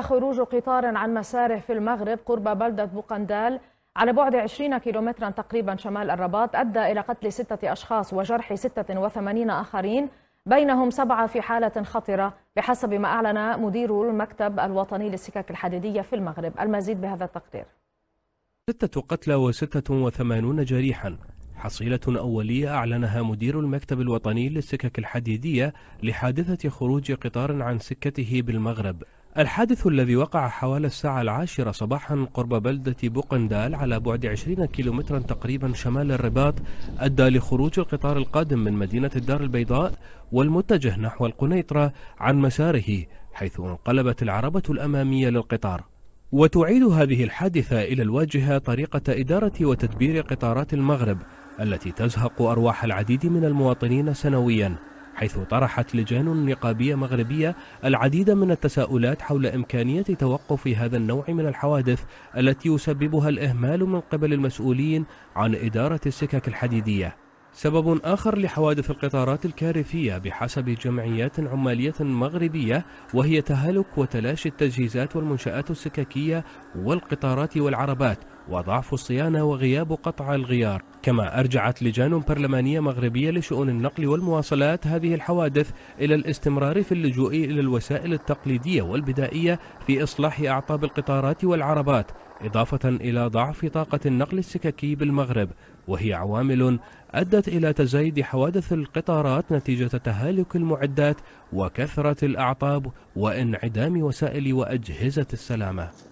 خروج قطار عن مساره في المغرب قرب بلدة بوقندال على بعد 20 كيلومترا تقريبا شمال الرباط أدى إلى قتل ستة أشخاص وجرح 86 آخرين بينهم سبعة في حالة خطرة بحسب ما أعلن مدير المكتب الوطني للسكك الحديدية في المغرب المزيد بهذا التقرير ستة قتلى وستة وثمانون جريحا حصيلة أولية أعلنها مدير المكتب الوطني للسكك الحديدية لحادثة خروج قطار عن سكته بالمغرب الحادث الذي وقع حوالي الساعة العاشرة صباحا قرب بلدة بوقندال على بعد 20 كيلومترا تقريبا شمال الرباط أدى لخروج القطار القادم من مدينة الدار البيضاء والمتجه نحو القنيطرة عن مساره حيث انقلبت العربة الأمامية للقطار وتعيد هذه الحادثة إلى الواجهة طريقة إدارة وتدبير قطارات المغرب التي تزهق أرواح العديد من المواطنين سنوياً حيث طرحت لجان نقابية مغربية العديد من التساؤلات حول إمكانية توقف هذا النوع من الحوادث التي يسببها الإهمال من قبل المسؤولين عن إدارة السكك الحديدية سبب آخر لحوادث القطارات الكارثية بحسب جمعيات عمالية مغربية وهي تهالك وتلاشي التجهيزات والمنشآت السككية والقطارات والعربات وضعف الصيانة وغياب قطع الغيار كما أرجعت لجان برلمانية مغربية لشؤون النقل والمواصلات هذه الحوادث إلى الاستمرار في اللجوء إلى الوسائل التقليدية والبدائية في إصلاح أعطاب القطارات والعربات إضافة إلى ضعف طاقة النقل السككي بالمغرب وهي عوامل أدت إلى تزايد حوادث القطارات نتيجة تهالك المعدات وكثرة الأعطاب وانعدام وسائل وأجهزة السلامة